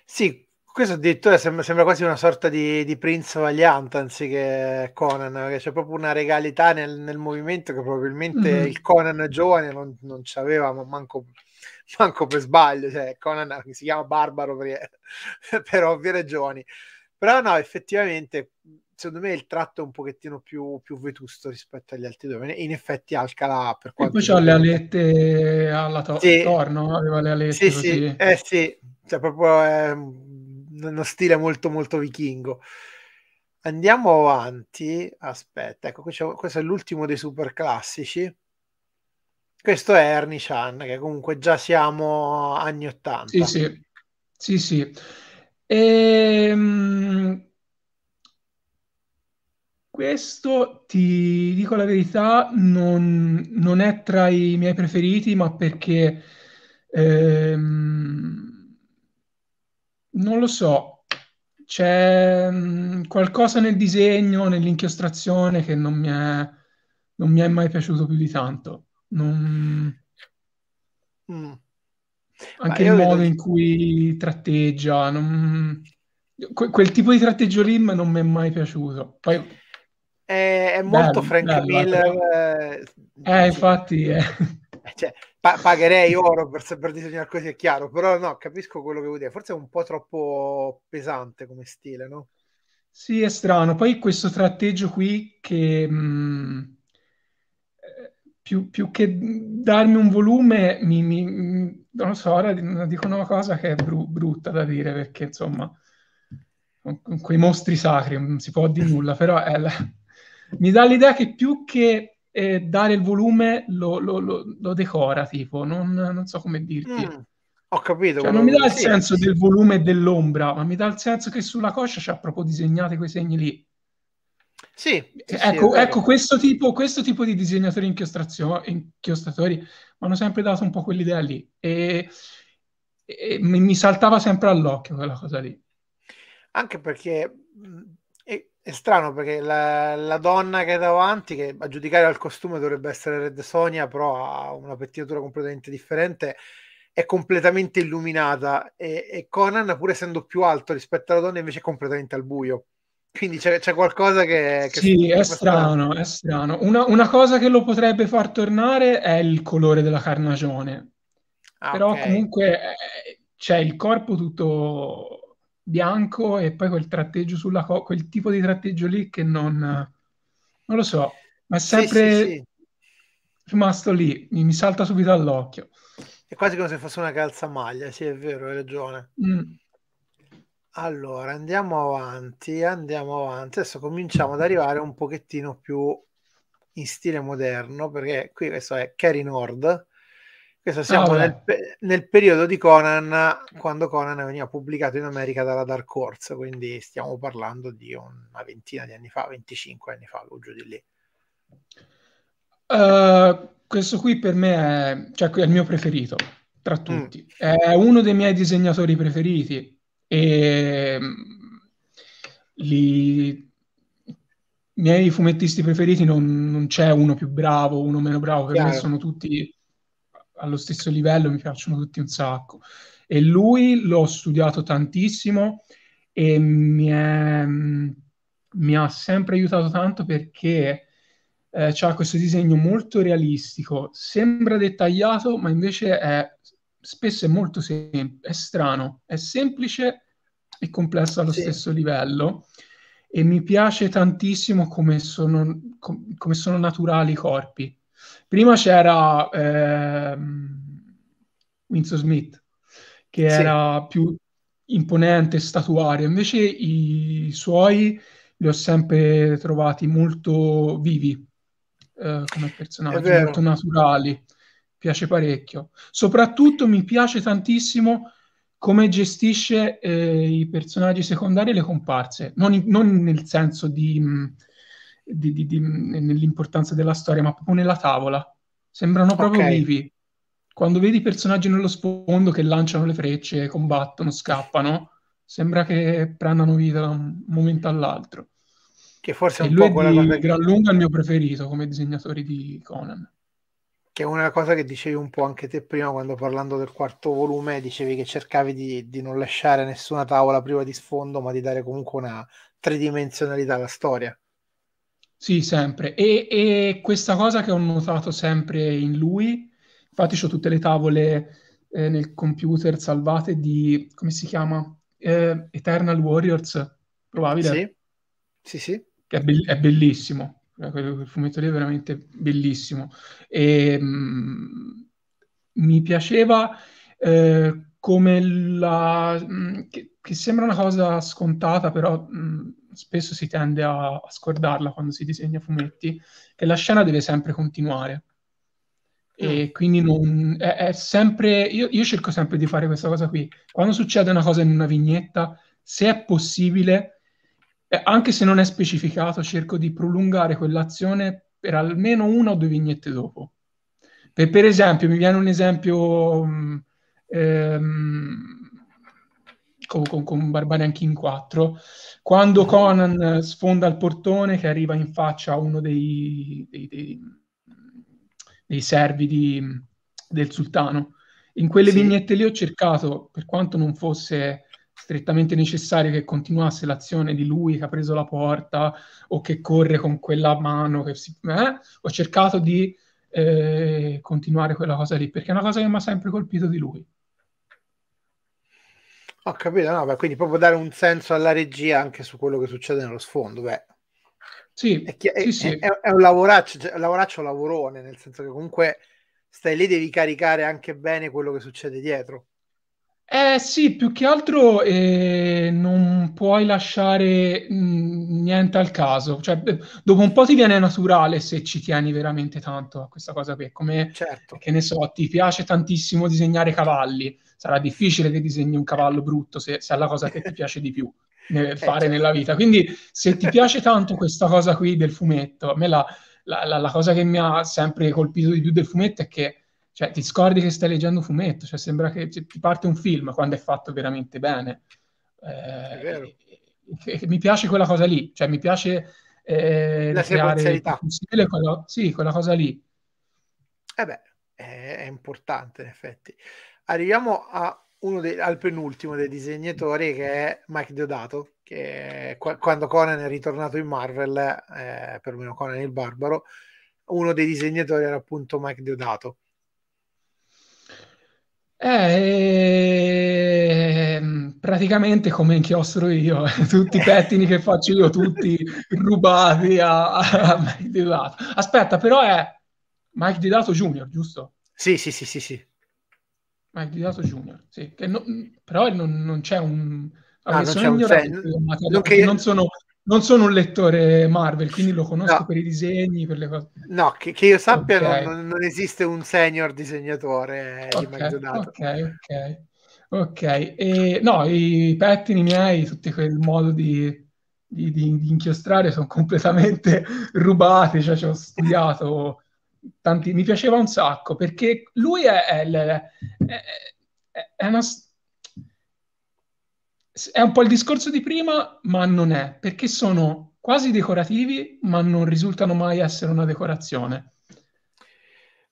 Sì, questo addirittura eh, sembra, sembra, quasi una sorta di, di Prince Valiant anziché Conan, che c'è proprio una regalità nel, nel movimento che probabilmente mm-hmm. il Conan giovane non, non c'aveva, ma manco, manco, per sbaglio. Cioè, Conan si chiama Barbaro per, <laughs> per ovvie ragioni, però no, effettivamente, secondo me il tratto è un pochettino più, più vetusto rispetto agli altri due. In effetti Alcala per E poi c'ha le alette alla to- sì. torno, aveva le alette Sì, così. sì, eh sì, cioè proprio è ehm, uno stile molto molto vichingo. Andiamo avanti, aspetta, ecco, questo è l'ultimo dei super classici. Questo è Ernie Chan, che comunque già siamo anni 80. Sì, sì, sì, sì. Ehm, questo, ti dico la verità, non, non, è tra i miei preferiti, ma perché ehm, non lo so, c'è mm, qualcosa nel disegno, nell'inchiostrazione che non mi è, non mi è mai piaciuto più di tanto. Non... Mm. Anche il modo vedo... in cui tratteggia, non... que- quel tipo di tratteggio lì non mi è mai piaciuto. Poi... È, è molto bello, Frank bello, Miller. Bello. Eh, eh infatti... Eh. <laughs> Cioè, pa- pagherei oro per saper disegnare così, è chiaro, però no, capisco quello che vuoi dire. Forse è un po' troppo pesante come stile, no? Sì, è strano. Poi questo tratteggio qui che... Mh mm, più, più, che darmi un volume, mi, mi, non lo so, ora dico una cosa che è bru- brutta da dire perché insomma, con quei mostri sacri non si può di nulla, però la... mi dà l'idea che più che eh, dare il volume lo, lo, lo, lo decora, tipo, non, non, so come dirti. Mm. Ho capito. Cioè, non mi dà il senso del volume e dell'ombra, ma mi dà il senso che sulla coscia ci ha proprio disegnati quei segni lì. Sì, sì, ecco, sì, ecco questo, tipo, questo, tipo, di disegnatori inchiostratori mi hanno sempre dato un po' quell'idea lì e, e mi, mi, saltava sempre all'occhio quella cosa lì. Anche perché mm, è, è strano perché la, la, donna che è davanti, che a giudicare dal costume dovrebbe essere Red Sonia, però ha una pettinatura completamente differente, è completamente illuminata e, e Conan, pur essendo più alto rispetto alla donna, invece è completamente al buio quindi c'è, c'è qualcosa che... che sì, è strano, è strano. Una, una, cosa che lo potrebbe far tornare è il colore della carnagione. Ah, Però okay. comunque eh, c'è il corpo tutto bianco e poi quel tratteggio sulla co- quel tipo di tratteggio lì che non... non lo so, ma è sempre sì, sì, sì. rimasto lì, mi, mi, salta subito all'occhio. È quasi come se fosse una calzamaglia, sì è vero, hai ragione. Mm. Allora, andiamo avanti, andiamo avanti. Adesso cominciamo ad arrivare un pochettino più in stile moderno, perché qui questo è Kerry Nord. Questo ah, siamo ah, nel, nel, periodo di Conan, quando Conan veniva pubblicato in America dalla Dark Horse, quindi stiamo parlando di una ventina di anni fa, 25 anni fa, o giù di lì. Uh, questo qui per me è, cioè, è il mio preferito tra mm. tutti. Mm. È uno dei miei disegnatori preferiti e mm, li... I miei fumettisti preferiti non, non, c'è uno più bravo, uno meno bravo, per Chiaro. me sono tutti allo stesso livello, mi piacciono tutti un sacco. E lui l'ho studiato tantissimo e mi, è, mm, mi ha sempre aiutato tanto perché eh, ha questo disegno molto realistico, sembra dettagliato, ma invece è spesso è molto semplice, è strano, è semplice e complesso allo sì. stesso livello e mi piace tantissimo come sono, com- come sono naturali i corpi. Prima c'era ehm, Winsor Smith, che sì. era più imponente, statuario, invece i suoi li ho sempre trovati molto vivi eh, come personaggi, molto naturali piace parecchio. Soprattutto mi piace tantissimo come gestisce eh, i personaggi secondari e le comparse, non, non nel senso di, di, di, di, nell'importanza della storia, ma proprio nella tavola. Sembrano proprio okay. vivi. Quando vedi i personaggi nello sfondo che lanciano le frecce, combattono, scappano, sembra che prendano vita da un momento all'altro. Che forse è un e po' quella cosa che... gran lunga il mio preferito come disegnatore di Conan che è una cosa che dicevi un po' anche te prima quando parlando del quarto volume dicevi che cercavi di, di non lasciare nessuna tavola priva di sfondo ma di dare comunque una tridimensionalità alla storia. Sì, sempre. E, e, questa cosa che ho notato sempre in lui, infatti ho tutte le tavole eh, nel computer salvate di, come si chiama? Eh, Eternal Warriors, probabile. Sì, sì, sì. è, be- è bellissimo. Quello, quel fumetto lì è veramente bellissimo. E, ehm, mh, mi piaceva eh, come la... Mh, mm, che, che, sembra una cosa scontata, però mh, mm, spesso si tende a, a, scordarla quando si disegna fumetti, che la scena deve sempre continuare. E mm. quindi non, è, è sempre... Io, io cerco sempre di fare questa cosa qui. Quando succede una cosa in una vignetta, se è possibile eh, anche se non è specificato, cerco di prolungare quell'azione per almeno una o due vignette dopo. Per, per esempio, mi viene un esempio mm, ehm, con, con, con Barbarian King 4, quando mm-hmm. Conan sfonda il portone che arriva in faccia a uno dei, dei, dei, dei servi di, del sultano. In quelle sì. vignette lì ho cercato, per quanto non fosse strettamente necessario che continuasse l'azione di lui che ha preso la porta o che corre con quella mano. Si, eh? Ho cercato di eh, continuare quella cosa lì perché è una cosa che mi ha sempre colpito di lui. Ho capito, no, beh, quindi proprio dare un senso alla regia anche su quello che succede nello sfondo, beh. Sì, è, chi- sì, sì. È, è, un lavoraccio, cioè, lavoraccio lavorone, nel senso che comunque stai lì, devi caricare anche bene quello che succede dietro. Eh sì, più che altro eh, non puoi lasciare mm, niente al caso, cioè dopo un po' ti viene naturale se ci tieni veramente tanto a questa cosa qui, come certo. ne so, ti piace tantissimo disegnare cavalli, sarà difficile che disegni un cavallo brutto se, se è la cosa che ti piace di più ne, <laughs> eh, fare certo. nella vita, quindi se ti piace tanto questa cosa qui del fumetto, a me la, la, la, la cosa che mi ha sempre colpito di più del fumetto è che cioè, ti scordi che stai leggendo un fumetto, cioè, sembra che cioè, ti parte un film quando è fatto veramente bene. Eh, e, e, mi piace quella cosa lì, cioè, mi piace eh, la sequenzialità. Possibile quello, sì, quella cosa lì. Eh beh, è, è importante in effetti. Arriviamo dei, al penultimo dei disegnatori che è Mike Deodato, che qu- quando Conan è ritornato in Marvel, eh, perlomeno Conan il Barbaro, uno dei disegnatori era appunto Mike Deodato eh, ehm, praticamente come inchiostro io, <laughs> tutti i pettini che faccio io, tutti rubati a, a Mike Dato. Aspetta, però è Mike Di Dato Junior, giusto? Sì, sì, sì, sì, sì. Mike Dato Junior, sì. No, però non, non, c'è un... Ah, non, c'è un fan... non, sono non sono un lettore Marvel, quindi lo conosco no. per i disegni, per le cose. No, che, che io sappia okay. non, non, esiste un senior disegnatore di eh, okay, ok, ok. Ok, e, no, i pettini miei, tutti quel modo di, di, di, di inchiostrare sono completamente <laughs> rubati, cioè ci ho studiato tanti, mi piaceva un sacco, perché lui è, è, è, è una, è un po' il discorso di prima, ma non è, perché sono quasi decorativi, ma non risultano mai essere una decorazione.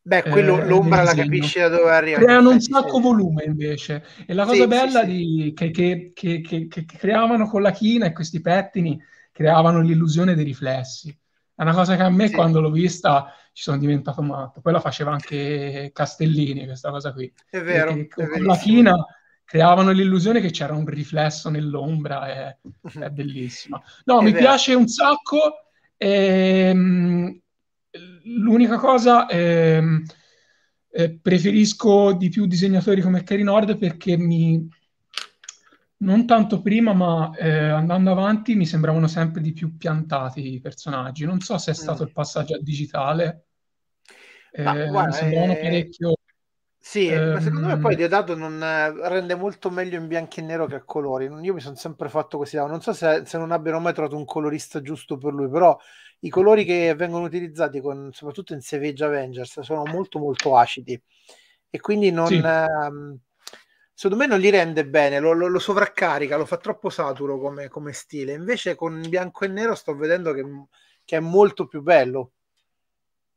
Beh, quello eh, l'ombra la capisce da dove arriva. Creano un eh, sacco di volume invece. E la cosa sì, bella sì, di, che, che, che, che, creavano con la china e questi pettini creavano l'illusione dei riflessi. È una cosa che a me sì. quando l'ho vista ci sono diventato matto. Poi la faceva anche Castellini, questa cosa qui. È vero. È con la china creavano l'illusione che c'era un riflesso nell'ombra, è, è bellissima. No, è mi vero. piace un sacco. Ehm, l'unica cosa, ehm, eh, preferisco di più disegnatori come Kerry Nord perché mi, non tanto prima, ma eh, andando avanti mi sembravano sempre di più piantati i personaggi. Non so se è mm. stato mm. il passaggio a digitale. Ma, eh, guarda, mi sembravano eh, parecchio sì, um... secondo me poi ehm Diodato non rende molto meglio in bianco e nero che a colori. Io mi sono sempre fatto così, non so se, se, non abbiano mai trovato un colorista giusto per lui, però i colori che vengono utilizzati, con, soprattutto in Savage Avengers, sono molto molto acidi e quindi non... Sì. Um, secondo me non li rende bene, lo, lo, lo sovraccarica, lo fa troppo saturo come, come, stile. Invece con bianco e nero sto vedendo che, che è molto più bello.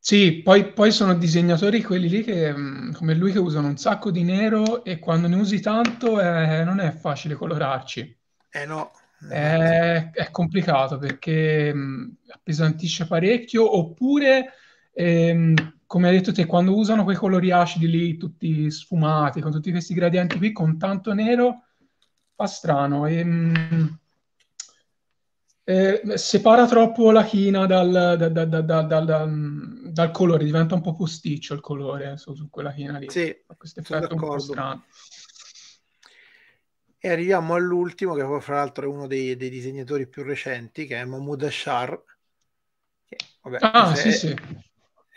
Sì, poi, poi sono disegnatori quelli lì che, mm, come lui, che usano un sacco di nero e quando ne usi tanto eh, non è facile colorarci. Eh no. È, è complicato perché mh, mm, appesantisce parecchio oppure, ehm, come hai detto te, quando usano quei colori acidi lì tutti sfumati, con tutti questi gradienti qui, con tanto nero, fa strano. E, mh, mm, eh, separa troppo la china dal, da, da, da, dal colore diventa un po' posticcio il colore su, su quella china lì. Sì, questo effetto un po' strano. E arriviamo all'ultimo, che poi fra l'altro è uno dei, dei disegnatori più recenti, che è Mahmoud Ashar. vabbè, ah, sì, sì.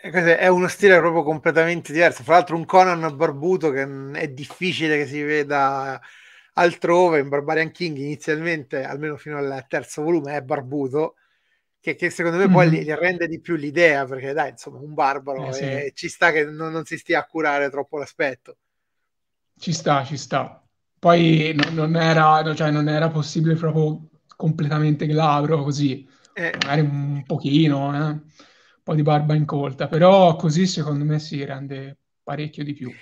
È uno stile proprio completamente diverso. Fra l'altro un Conan barbuto che è difficile che si veda altrove, in Barbarian King inizialmente, almeno fino al terzo volume, è barbuto che, che secondo me poi mm. le rende di più l'idea, perché dai, insomma, un barbaro eh, sì. ci sta che non, non, si stia a curare troppo l'aspetto. Ci sta, ci sta. Poi no, non, era, cioè, non era possibile proprio completamente glabro così, eh. magari un pochino, eh? un po' di barba incolta, però così secondo me si rende parecchio di più.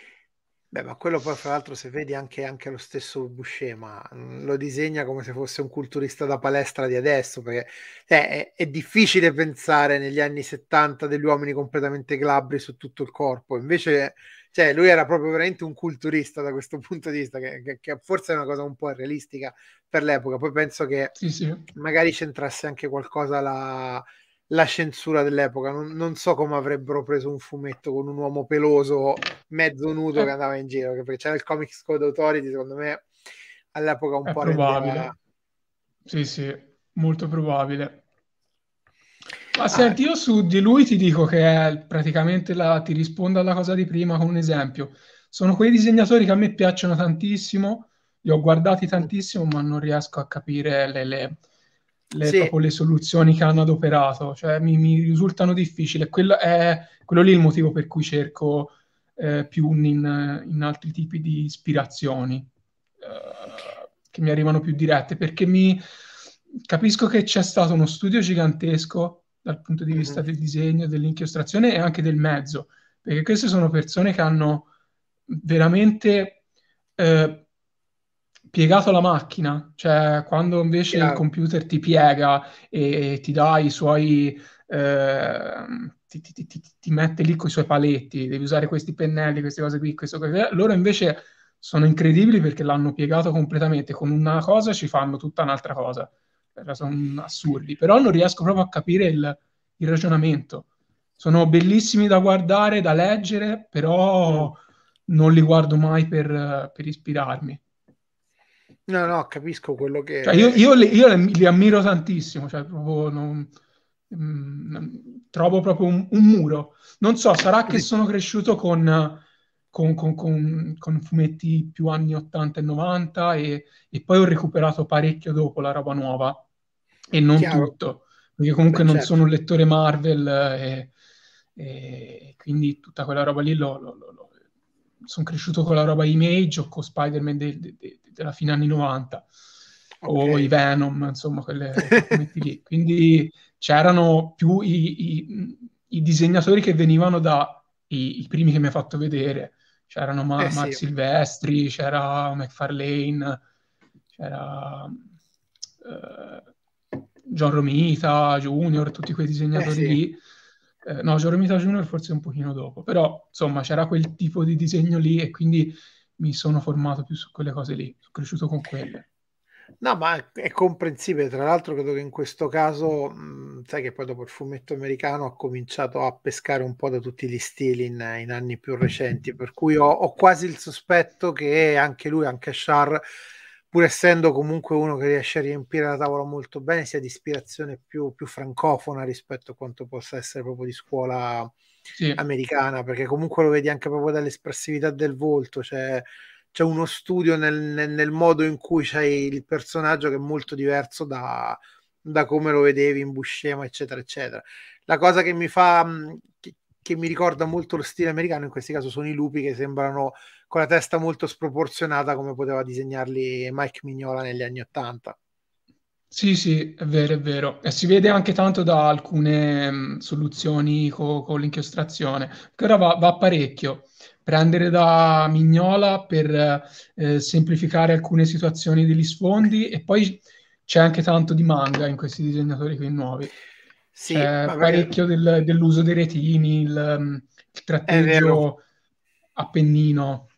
Beh, ma quello poi, fra l'altro, se vedi anche, anche lo stesso Buscema, mhmm, lo disegna come se fosse un culturista da palestra di adesso, perché eh, è, è, difficile pensare negli anni 70 degli uomini completamente glabri su tutto il corpo, invece cioè, lui era proprio veramente un culturista da questo punto di vista, che, che, che forse è una cosa un po' realistica per l'epoca, poi penso che sì, sì. magari c'entrasse anche qualcosa la la censura dell'epoca. Non, non, so come avrebbero preso un fumetto con un uomo peloso, mezzo nudo che andava in giro, perché c'era il Comics Code Authority, secondo me all'epoca un È po' probabile. Rendeva... Sì, sì, molto probabile. Ma ah. senti, io su di lui ti dico che è praticamente la, ti rispondo alla cosa di prima con un esempio. Sono quei disegnatori che a me piacciono tantissimo, li ho guardati tantissimo, ma non riesco a capire le, le le, sì. le, soluzioni che hanno adoperato, cioè mi, mi risultano difficili. Quello è quello lì il motivo per cui cerco eh, più in, in, altri tipi di ispirazioni eh, che mi arrivano più dirette, perché mi capisco che c'è stato uno studio gigantesco dal punto di vista mm-hmm. del disegno, dell'inchiostrazione e anche del mezzo, perché queste sono persone che hanno veramente eh, piegato la macchina, cioè quando invece yeah. il computer ti piega e, e ti dà i suoi... Eh, ti, ti, ti, ti, mette lì con i suoi paletti, devi usare questi pennelli, queste cose qui, questo, questo. loro invece sono incredibili perché l'hanno piegato completamente, con una cosa ci fanno tutta un'altra cosa, cioè, sono assurdi, però non riesco proprio a capire il, il ragionamento. Sono bellissimi da guardare, da leggere, però mm. non li guardo mai per, per ispirarmi. No, no, capisco quello che... Cioè, io, io, li, io, li, ammiro tantissimo, cioè, proprio non, mh, mm, trovo proprio un, un, muro. Non so, sarà che sono cresciuto con, con, con, con fumetti più anni 80 e 90 e, e, poi ho recuperato parecchio dopo la roba nuova e non Chiaro. tutto, perché comunque Beh, non certo. sono un lettore Marvel e, e, quindi tutta quella roba lì l'ho, l'ho, l'ho, sono cresciuto con la roba Image o con Spider-Man dei, dei, della fine anni 90, okay. o i Venom, insomma, quelle <laughs> fumetti lì. Quindi c'erano più i, i, i disegnatori che venivano dai i primi che mi ha fatto vedere. C'erano Ma- eh, Max sì. Silvestri, c'era McFarlane, c'era uh, John Romita Junior, tutti quei disegnatori eh, sì. lì. Eh, no, John Romita Junior forse un pochino dopo, però insomma c'era quel tipo di disegno lì e quindi mi sono formato più su quelle cose lì, sono cresciuto con quelle. No, ma è comprensibile. Tra l'altro, credo che in questo caso, mh, sai che poi dopo il fumetto americano ha cominciato a pescare un po' da tutti gli stili in, in anni più recenti. Per cui ho, ho, quasi il sospetto che anche lui, anche Char, pur essendo comunque uno che riesce a riempire la tavola molto bene, sia di ispirazione più, più francofona rispetto a quanto possa essere proprio di scuola sì. americana, perché comunque lo vedi anche proprio dall'espressività del volto, cioè c'è uno studio nel, nel, nel modo in cui c'è il personaggio che è molto diverso da, da come lo vedevi in Buscema, eccetera, eccetera. La cosa che mi fa, che, che mi ricorda molto lo stile americano in questi casi sono i lupi che sembrano con la testa molto sproporzionata come poteva disegnarli Mike Mignola negli anni Ottanta. Sì, sì, è vero, è vero. E si vede anche tanto da alcune mh, mm, soluzioni co- con l'inchiostrazione, che ora va, va parecchio. Prendere da Mignola per eh, semplificare alcune situazioni degli sfondi e poi c'è anche tanto di manga in questi disegnatori qui nuovi. Sì, c'è magari... parecchio del, dell'uso dei retini, il, mm, il tratteggio appennino.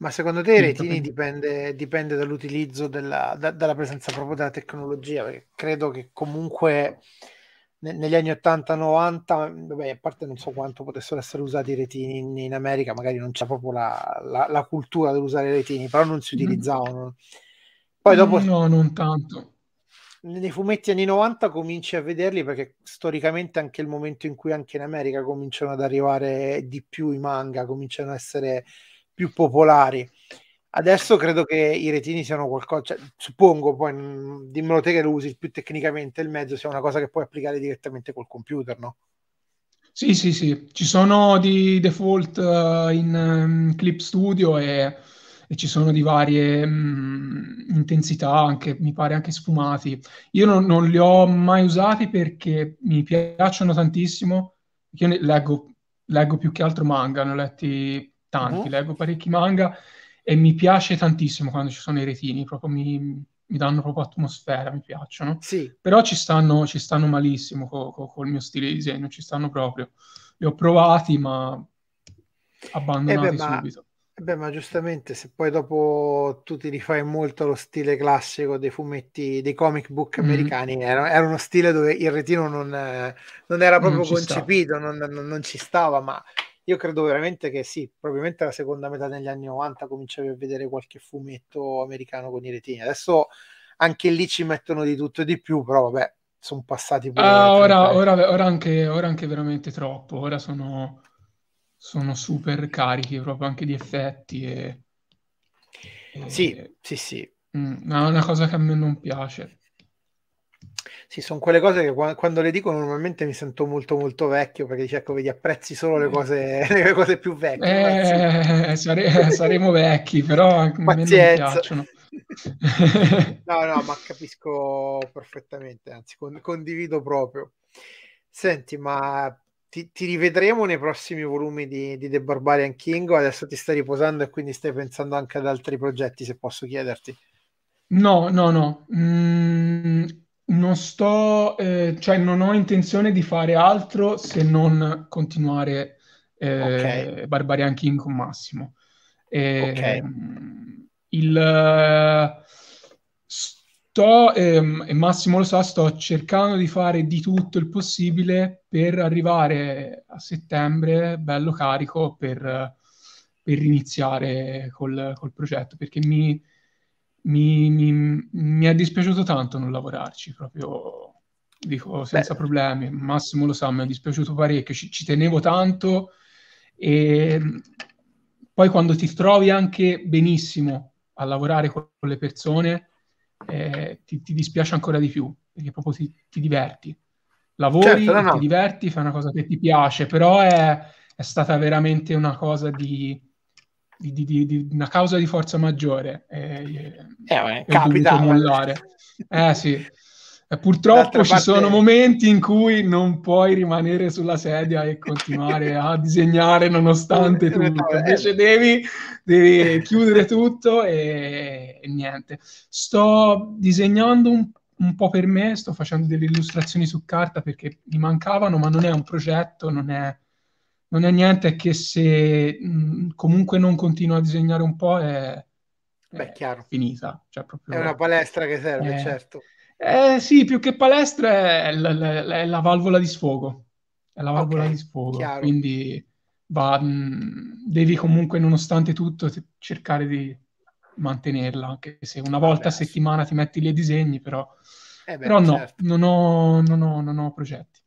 Ma secondo te i retini dipende, dipende dall'utilizzo della, da, dalla presenza proprio della tecnologia? Perché credo che comunque negli anni 80-90, a parte non so quanto potessero essere usati i retini in, in America, magari non c'è proprio la, la, la cultura dell'usare i retini, però non si mm. utilizzavano. Poi dopo... No, non tanto nei fumetti anni 90 cominci a vederli perché storicamente anche il momento in cui anche in America cominciano ad arrivare di più i manga, cominciano a essere più popolari. Adesso credo che i retini siano qualcosa, cioè, suppongo, poi mm, dimmelo te che lo usi più tecnicamente il mezzo, sia una cosa che puoi applicare direttamente col computer, no? Sì, sì, sì, ci sono di default uh, in um, Clip Studio e, e, ci sono di varie um, intensità, anche, mi pare anche sfumati. Io non, non, li ho mai usati perché mi piacciono tantissimo, io leggo, leggo più che altro manga, ne ho letti tanti, uh-huh. leggo parecchi manga e mi piace tantissimo quando ci sono i retini, proprio mi, mi danno proprio atmosfera, mi piacciono. Sì. Però ci stanno, ci stanno malissimo co- co- col mio stile di disegno, ci stanno proprio. Li ho provati, ma eh abbandonati eh beh, ma... subito. Eh beh, ma giustamente, se poi dopo tu ti rifai molto allo stile classico dei fumetti, dei comic book mm-hmm. americani, mm-hmm. era, era, uno stile dove il retino non, non era proprio non concepito, non, non, ci stava, ma io credo veramente che sì, probabilmente la seconda metà degli anni 90 cominciavi a vedere qualche fumetto americano con i retini. Adesso anche lì ci mettono di tutto e di più, però vabbè, sono passati pure ah, ora, ora, ora, anche, ora anche veramente troppo, ora sono, sono super carichi proprio anche di effetti e... e... Sì, sì, sì. Mm, no, è una cosa che a me non piace. Sì, sono quelle cose che quando, le dico normalmente mi sento molto molto vecchio perché dice ecco vedi apprezzi solo le eh. cose, <laughs> le cose più vecchie. Eh, eh sare- eh, saremo vecchi però Pazienza. mi piacciono. <laughs> no, no, ma capisco perfettamente, anzi con- condivido proprio. Senti, ma ti, ti, rivedremo nei prossimi volumi di, di The Barbarian King. Adesso ti stai riposando e quindi stai pensando anche ad altri progetti, se posso chiederti. No, no, no. Mm, non sto, eh, cioè non ho intenzione di fare altro se non continuare eh, okay. Barbarian King con Massimo. Eh, okay. Il, sto, ehm, e Massimo lo sa, sto cercando di fare di tutto il possibile per arrivare a settembre bello carico per, per iniziare col, col progetto, perché mi mi, mi, mi, è dispiaciuto tanto non lavorarci, proprio dico senza Beh. problemi. Massimo lo sa, mi è dispiaciuto parecchio, ci, ci, tenevo tanto e poi quando ti trovi anche benissimo a lavorare con le persone eh, ti, ti, dispiace ancora di più perché proprio ti, ti diverti. Lavori, certo, no. ti diverti, fai una cosa che ti piace, però è, è stata veramente una cosa di di, di, di, una causa di forza maggiore e, eh, beh, capita, eh. mollare. Eh sì. purtroppo ci parte... sono momenti in cui non puoi rimanere sulla sedia e continuare a <laughs> disegnare nonostante eh, tutto, eh, invece devi, devi <laughs> chiudere tutto e, e, niente. Sto disegnando un, un, po' per me, sto facendo delle illustrazioni su carta perché mi mancavano, ma non è un progetto, non è non è niente che se mh, mm, comunque non continua a disegnare un po' è, Beh, è finita. Cioè, proprio... È una palestra che serve, eh, certo. Eh, sì, più che palestra è, la, la, la, la valvola di sfogo. È la valvola okay, di sfogo. Chiaro. Quindi va, mh, mm, devi comunque, nonostante tutto, t- cercare di mantenerla, anche se una volta Vabbè, a settimana ti metti lì e disegni, però, eh beh, però no, certo. non, ho, non, ho, non ho progetti.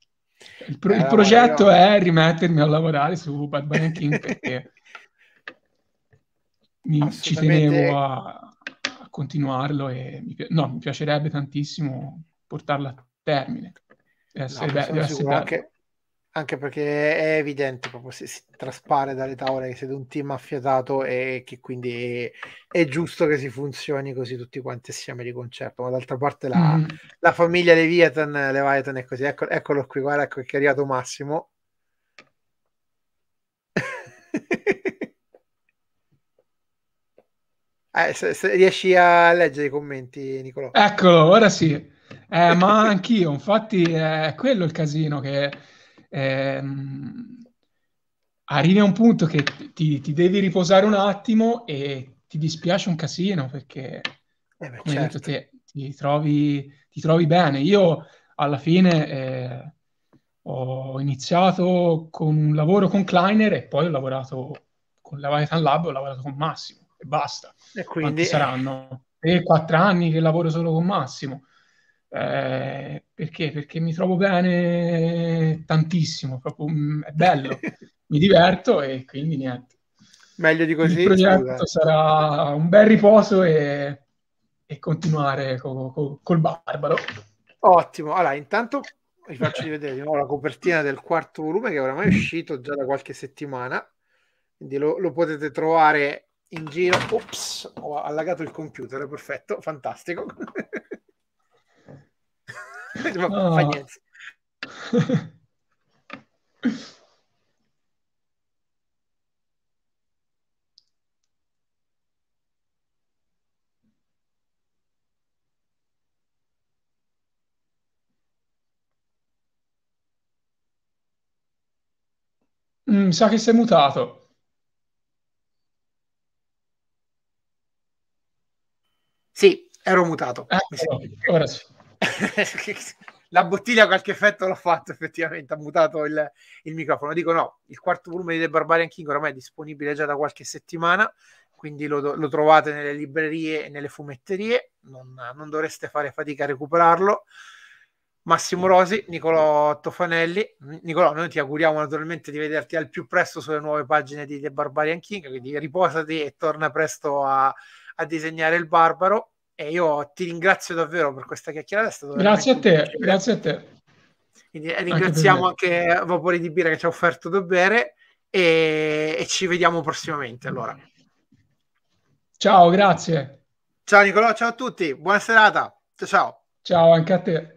Il, pro- eh, il progetto è rimettermi a lavorare su Bad Bunny King perché <laughs> mi, ci tenevo a, a continuarlo e mi, pi- no, mi piacerebbe tantissimo portarlo a termine. Deve essere, no, be- deve essere bello anche perché è evidente, proprio se si traspare dalle tavole che siete un team affiatato e che quindi è, è, giusto che si funzioni così tutti quanti assieme di concerto, ma d'altra parte la, mm. la famiglia Leviathan, Leviathan è così, ecco, eccolo qui, guarda, ecco che è arrivato Massimo. <laughs> eh, se, se riesci a leggere i commenti, Nicolò. Eccolo, ora sì. Eh, ma <laughs> anch'io, infatti è quello il casino che ehm, arrivi a un punto che ti, ti, devi riposare un attimo e ti dispiace un casino perché, eh beh, come certo. detto, te, ti, trovi, ti trovi bene. Io alla fine eh, ho iniziato con un lavoro con Kleiner e poi ho lavorato con la Vietan Lab, ho lavorato con Massimo e basta. E quindi Quanti saranno 3-4 anni che lavoro solo con Massimo. Eh, perché? Perché mi trovo bene tantissimo, proprio, mm, è bello, <laughs> mi diverto e quindi niente. Meglio di così. Il progetto sarà un bel riposo e, e continuare co- co- col Barbaro. Ottimo, allora intanto vi faccio vedere di nuovo la copertina del quarto volume che è oramai è uscito già da qualche settimana, quindi lo, lo potete trovare in giro. Ops, ho allagato il computer, perfetto, fantastico. <laughs> no. Cioè, fa ah. niente. Mm, mi sa che sei mutato. Sì, ero mutato. Eh, ora sì. <laughs> la bottiglia qualche effetto l'ha fatto effettivamente, ha mutato il, il, microfono. Dico no, il quarto volume di The Barbarian King ormai è disponibile già da qualche settimana, quindi lo, lo trovate nelle librerie e nelle fumetterie, non, non dovreste fare fatica a recuperarlo. Massimo Rosi, Nicolò Tofanelli. Nicolò, noi ti auguriamo naturalmente di vederti al più presto sulle nuove pagine di The Barbarian King, quindi riposati e torna presto a, a disegnare il barbaro. E io ti ringrazio davvero per questa chiacchierata. È stato grazie a te, grazie a te. Quindi eh, ringraziamo anche, anche Vapori di Birra che ci ha offerto da bere e, e ci vediamo prossimamente allora. Ciao, grazie. Ciao Nicolò, ciao a tutti, buona serata. ciao. Ciao anche a te.